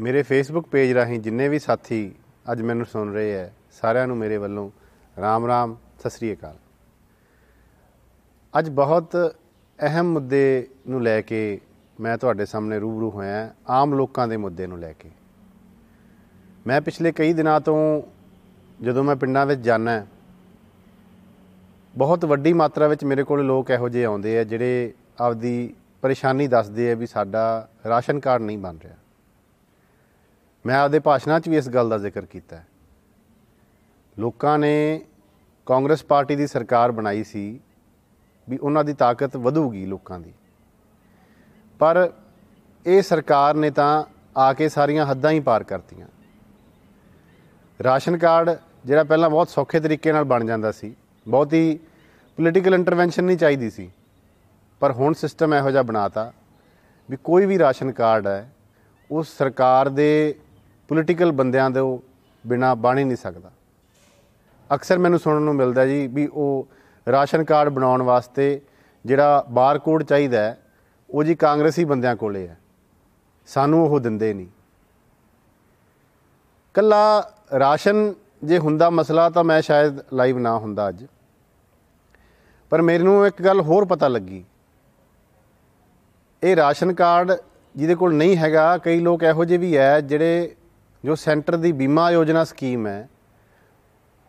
ਮੇਰੇ Facebook page ਰਾਹੀਂ ਜਿੰਨੇ ਵੀ ਸਾਥੀ ਅੱਜ ਮੈਨੂੰ ਸੁਣ ਰਹੇ ਐ ਸਾਰਿਆਂ ਨੂੰ ਮੇਰੇ ਵੱਲੋਂ ਰਾਮ ਰਾਮ ਸਤਿ ਸ੍ਰੀ ਅਕਾਲ ਅੱਜ ਬਹੁਤ ਅਹਿਮ ਮੁੱਦੇ ਨੂੰ ਲੈ ਕੇ ਮੈਂ ਤੁਹਾਡੇ ਸਾਹਮਣੇ ਰੂਬਰੂ ਹੋਇਆ ਆਮ ਲੋਕਾਂ ਦੇ ਮੁੱਦੇ ਨੂੰ ਲੈ ਕੇ ਮੈਂ ਪਿਛਲੇ ਕਈ ਦਿਨਾਂ ਤੋਂ ਜਦੋਂ ਮੈਂ ਪਿੰਡਾਂ ਵਿੱਚ ਜਾਣਾ ਬਹੁਤ ਵੱਡੀ ਮਾਤਰਾ ਵਿੱਚ ਮੇਰੇ ਕੋਲ ਲੋਕ ਇਹੋ ਜਿਹੇ ਆਉਂਦੇ ਆ ਜਿਹੜੇ ਆਪਦੀ ਪਰੇਸ਼ਾਨੀ ਦੱਸਦੇ ਆ ਵੀ ਸਾਡਾ ਰਾਸ਼ਨ ਕਾਰਡ ਨਹੀਂ ਬਣ ਰਿਹਾ ਮੈਂ ਆਪਦੇ ਭਾਸ਼ਣਾਂ 'ਚ ਵੀ ਇਸ ਗੱਲ ਦਾ ਜ਼ਿਕਰ ਕੀਤਾ ਹੈ ਲੋਕਾਂ ਨੇ ਕਾਂਗਰਸ ਪਾਰਟੀ ਦੀ ਸਰਕਾਰ ਬਣਾਈ ਸੀ ਵੀ ਉਹਨਾਂ ਦੀ ਤਾਕਤ ਵਧੂਗੀ ਲੋਕਾਂ ਦੀ ਪਰ ਇਹ ਸਰਕਾਰ ਨੇ ਤਾਂ ਆ ਕੇ ਸਾਰੀਆਂ ਹੱਦਾਂ ਹੀ ਪਾਰ ਕਰਤੀਆਂ ਰਾਸ਼ਨ ਕਾਰਡ ਜਿਹੜਾ ਪਹਿਲਾਂ ਬਹੁਤ ਸੌਖੇ ਤਰੀਕੇ ਨਾਲ ਬਣ ਜਾਂਦਾ ਸੀ ਬਹੁਤ ਹੀ ਪੋਲੀਟੀਕਲ ਇੰਟਰਵੈਂਸ਼ਨ ਨਹੀਂ ਚਾਹੀਦੀ ਸੀ ਪਰ ਹੁਣ ਸਿਸਟਮ ਇਹੋ ਜਿਹਾ ਬਣਾਤਾ ਵੀ ਕੋਈ ਵੀ ਰਾਸ਼ਨ ਕਾਰਡ ਹੈ ਉਸ ਸਰਕਾਰ ਦੇ ਪੋਲੀਟੀਕਲ ਬੰਦਿਆਂ ਦੇ ਬਿਨਾ ਬਾਣੀ ਹੀ ਨਹੀਂ ਸਕਦਾ ਅਕਸਰ ਮੈਨੂੰ ਸੁਣਨ ਨੂੰ ਮਿਲਦਾ ਜੀ ਵੀ ਉਹ ਰਾਸ਼ਨ ਕਾਰਡ ਬਣਾਉਣ ਵਾਸਤੇ ਜਿਹੜਾ ਬਾਰਕੋਡ ਚਾਹੀਦਾ ਹੈ ਉਹ ਜੀ ਕਾਂਗਰਸੀ ਬੰਦਿਆਂ ਕੋਲੇ ਹੈ ਸਾਨੂੰ ਉਹ ਦਿੰਦੇ ਨਹੀਂ ਕੱਲਾ ਰਾਸ਼ਨ ਜੇ ਹੁੰਦਾ ਮਸਲਾ ਤਾਂ ਮੈਂ ਸ਼ਾਇਦ ਲਾਈਵ ਨਾ ਹੁੰਦਾ ਅੱਜ ਪਰ ਮੈਨੂੰ ਇੱਕ ਗੱਲ ਹੋਰ ਪਤਾ ਲੱਗੀ ਇਹ ਰਾਸ਼ਨ ਕਾਰਡ ਜਿਹਦੇ ਕੋਲ ਨਹੀਂ ਹੈਗਾ ਕਈ ਲੋਕ ਇਹੋ ਜਿਹੇ ਵੀ ਹੈ ਜਿਹੜੇ ਜੋ ਸੈਂਟਰ ਦੀ ਬੀਮਾ ਯੋਜਨਾ ਸਕੀਮ ਹੈ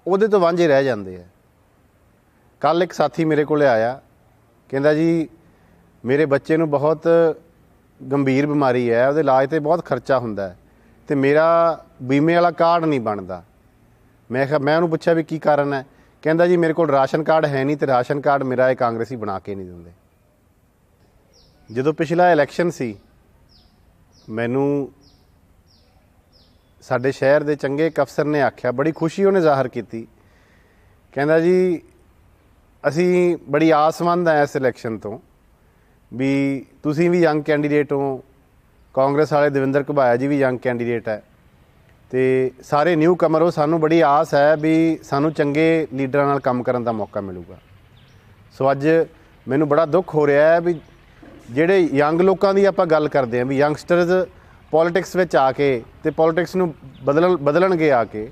ਉਹਦੇ ਤੋਂ ਵਾਂਝੇ ਰਹਿ ਜਾਂਦੇ ਆ ਕੱਲ ਇੱਕ ਸਾਥੀ ਮੇਰੇ ਕੋਲ ਆਇਆ ਕਹਿੰਦਾ ਜੀ ਮੇਰੇ ਬੱਚੇ ਨੂੰ ਬਹੁਤ ਗੰਭੀਰ ਬਿਮਾਰੀ ਹੈ ਉਹਦੇ ਇਲਾਜ ਤੇ ਬਹੁਤ ਖਰਚਾ ਹੁੰਦਾ ਤੇ ਮੇਰਾ ਬੀਮੇ ਵਾਲਾ ਕਾਰਡ ਨਹੀਂ ਬਣਦਾ ਮੈਂ ਕਿਹਾ ਮੈਂ ਉਹਨੂੰ ਪੁੱਛਿਆ ਵੀ ਕੀ ਕਾਰਨ ਹੈ ਕਹਿੰਦਾ ਜੀ ਮੇਰੇ ਕੋਲ ਰਾਸ਼ਨ ਕਾਰਡ ਹੈ ਨਹੀਂ ਤੇ ਰਾਸ਼ਨ ਕਾਰਡ ਮੇਰਾ ਇਹ ਕਾਂਗਰਸੀ ਬਣਾ ਕੇ ਨਹੀਂ ਦਿੰਦੇ ਜਦੋਂ ਪਿਛਲਾ ਇਲੈਕਸ਼ਨ ਸੀ ਮੈਨੂੰ ਸਾਡੇ ਸ਼ਹਿਰ ਦੇ ਚੰਗੇ ਕਫਸਰ ਅਫਸਰ ਨੇ ਆਖਿਆ ਬੜੀ ਖੁਸ਼ੀ ਉਹਨੇ ਜ਼ਾਹਰ ਕੀਤੀ ਕਹਿੰਦਾ ਜੀ ਅਸੀਂ ਬੜੀ ਆਸਮੰਦ ਆ ਇਸ ਇਲੈਕਸ਼ਨ ਤੋਂ ਵੀ ਤੁਸੀਂ ਵੀ ਯੰਗ ਕੈਂਡੀਡੇਟ ਹੋ ਕਾਂਗਰਸ ਵਾਲੇ ਦਵਿੰਦਰ ਕਬਾਇਆ ਜੀ ਵੀ ਯੰਗ ਕੈਂਡੀਡੇਟ ਹੈ ਤੇ ਸਾਰੇ ਨਿਊ ਕਮਰ ਹੋ ਸਾਨੂੰ ਬੜੀ ਆਸ ਹੈ ਵੀ ਸਾਨੂੰ ਚੰਗੇ ਲੀਡਰਾਂ ਨਾਲ ਕੰਮ ਕਰਨ ਦਾ ਮੌਕਾ ਮਿਲੂਗਾ ਸੋ ਅੱਜ ਮੈਨੂੰ ਬੜਾ ਦੁੱਖ ਹੋ ਰਿਹਾ ਹੈ ਵੀ ਜਿਹੜੇ ਯੰਗ ਲੋਕਾਂ ਦੀ ਆਪਾਂ ਗੱਲ ਕਰਦੇ ਆਂ ਵੀ ਯੰਗਸਟਰਸ ਪੋਲਿਟਿਕਸ ਵਿੱਚ ਆ ਕੇ ਤੇ ਪੋਲਿਟਿਕਸ ਨੂੰ ਬਦਲਣ ਬਦਲਣਗੇ ਆ ਕੇ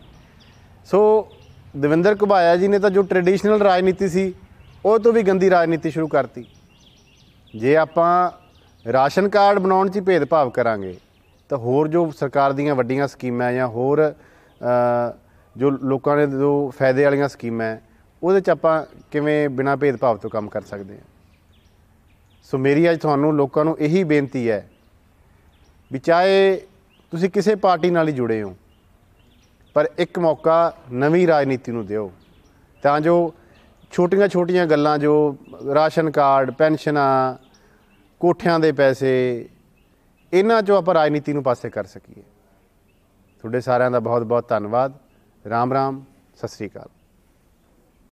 ਸੋ ਦਵਿੰਦਰ ਕੁਭਾਇਆ ਜੀ ਨੇ ਤਾਂ ਜੋ ਟ੍ਰੈਡੀਸ਼ਨਲ ਰਾਜਨੀਤੀ ਸੀ ਉਹ ਤੋਂ ਵੀ ਗੰਦੀ ਰਾਜਨੀਤੀ ਸ਼ੁਰੂ ਕਰਤੀ ਜੇ ਆਪਾਂ ਰਾਸ਼ਨ ਕਾਰਡ ਬਣਾਉਣ 'ਚ ਹੀ ਭੇਦਭਾਵ ਕਰਾਂਗੇ ਤਾਂ ਹੋਰ ਜੋ ਸਰਕਾਰ ਦੀਆਂ ਵੱਡੀਆਂ ਸਕੀਮਾਂ ਜਾਂ ਹੋਰ ਜੋ ਲੋਕਾਂ ਦੇ ਜੋ ਫਾਇਦੇ ਵਾਲੀਆਂ ਸਕੀਮਾਂ ਉਹਦੇ 'ਚ ਆਪਾਂ ਕਿਵੇਂ ਬਿਨਾਂ ਭੇਦਭਾਵ ਤੋਂ ਕੰਮ ਕਰ ਸਕਦੇ ਹਾਂ ਸੋ ਮੇਰੀ ਅੱਜ ਤੁਹਾਨੂੰ ਲੋਕਾਂ ਨੂੰ ਇਹੀ ਬੇਨਤੀ ਹੈ ਵੀ ਚਾਹੇ ਤੁਸੀਂ ਕਿਸੇ ਪਾਰਟੀ ਨਾਲ ਹੀ ਜੁੜੇ ਹੋ ਪਰ ਇੱਕ ਮੌਕਾ ਨਵੀਂ ਰਾਜਨੀਤੀ ਨੂੰ ਦਿਓ ਤਾਂ ਜੋ ਛੋਟੀਆਂ-ਛੋਟੀਆਂ ਗੱਲਾਂ ਜੋ ਰਾਸ਼ਨ ਕਾਰਡ ਪੈਨਸ਼ਨਾਂ ਕੋਠਿਆਂ ਦੇ ਪੈਸੇ ਇਹਨਾਂ 'ਚੋਂ ਆਪਾਂ ਰਾਜਨੀਤੀ ਨੂੰ ਪਾਸੇ ਕਰ ਸਕੀਏ ਤੁਹਾਡੇ ਸਾਰਿਆਂ ਦਾ ਬਹੁਤ-ਬਹੁਤ ਧੰਨਵਾਦ ਰਾਮ ਰਾਮ ਸਤਿ ਸ੍ਰੀ ਅਕਾਲ